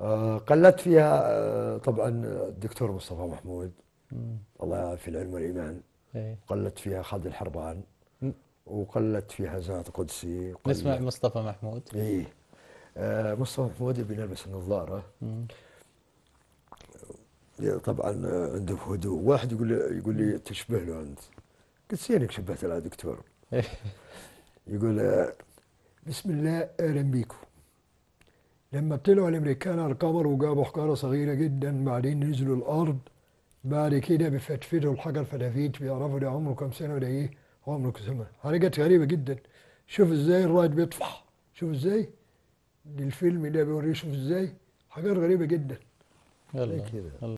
آه، قلت فيها آه، طبعا الدكتور مصطفى محمود الله يعافي العلم والايمان إيه. قلت فيها خالد الحربان وقلت فيها زاد قدسي نسمع مصطفى محمود ايه آه، مصطفى محمود يبي يلبس النظاره إيه، طبعا عنده هدوء واحد يقول لي يقول لي تشبه له انت قلت سينك شبهت على دكتور إيه. يقول بسم الله اهلا بيكم لما طلعوا الامريكان على القمر وجابوا حجاره صغيره جدا بعدين نزلوا الارض بعد كده بفتفتوا الحجر فتفيت بيعرفوا ده عمره كام سنه ولا ايه عمره كام سنه حاجات غريبه جدا شوف ازاي الرائد بيطفح شوف ازاي الفيلم ده بيوريه شوف ازاي حاجات غريبه جدا يلا